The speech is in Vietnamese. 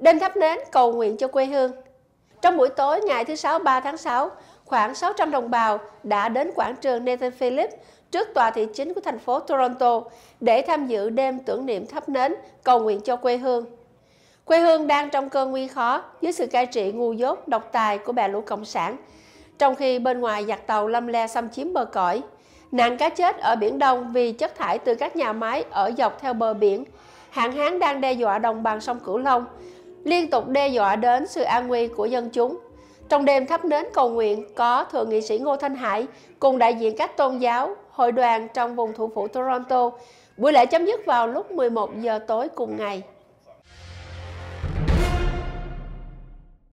Đêm thắp nến cầu nguyện cho quê hương. Trong buổi tối ngày thứ Sáu 3 tháng 6, khoảng 600 đồng bào đã đến quảng trường Nathan Phillips trước tòa thị chính của thành phố Toronto để tham dự đêm tưởng niệm thắp nến cầu nguyện cho quê hương. Quê hương đang trong cơn nguy khó dưới sự cai trị ngu dốt độc tài của bè lũ cộng sản, trong khi bên ngoài giặc tàu lâm le xâm chiếm bờ cõi. Nạn cá chết ở Biển Đông vì chất thải từ các nhà máy ở dọc theo bờ biển. Hạn hán đang đe dọa đồng bằng sông Cửu Long, liên tục đe dọa đến sự an nguy của dân chúng. Trong đêm thắp nến cầu nguyện có Thượng nghị sĩ Ngô Thanh Hải cùng đại diện các tôn giáo, hội đoàn trong vùng thủ phủ Toronto. Buổi lễ chấm dứt vào lúc 11 giờ tối cùng ngày.